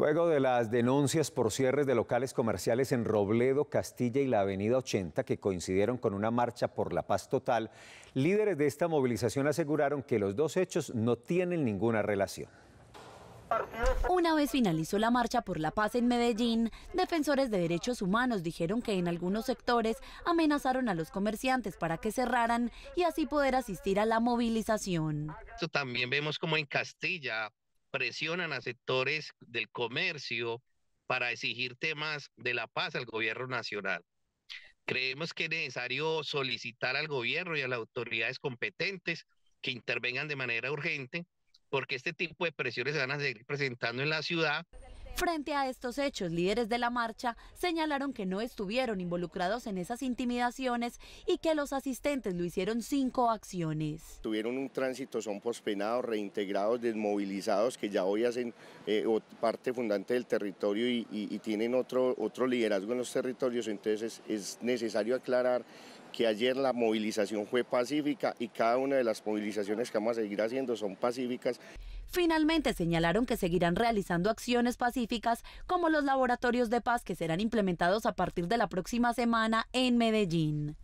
Luego de las denuncias por cierres de locales comerciales en Robledo, Castilla y la Avenida 80, que coincidieron con una marcha por la paz total, líderes de esta movilización aseguraron que los dos hechos no tienen ninguna relación. Una vez finalizó la marcha por la paz en Medellín, defensores de derechos humanos dijeron que en algunos sectores amenazaron a los comerciantes para que cerraran y así poder asistir a la movilización. Esto También vemos como en Castilla presionan a sectores del comercio para exigir temas de la paz al gobierno nacional. Creemos que es necesario solicitar al gobierno y a las autoridades competentes que intervengan de manera urgente porque este tipo de presiones se van a seguir presentando en la ciudad Frente a estos hechos, líderes de la marcha señalaron que no estuvieron involucrados en esas intimidaciones y que los asistentes lo hicieron cinco acciones. Tuvieron un tránsito, son pospenados, reintegrados, desmovilizados, que ya hoy hacen eh, parte fundante del territorio y, tienen otro, otro liderazgo en los territorios, entonces es necesario aclarar que ayer la movilización fue pacífica y cada una de las movilizaciones que vamos a seguir haciendo son pacíficas. Finalmente señalaron que seguirán realizando acciones pacíficas como los laboratorios de paz que serán implementados a partir de la próxima semana en Medellín.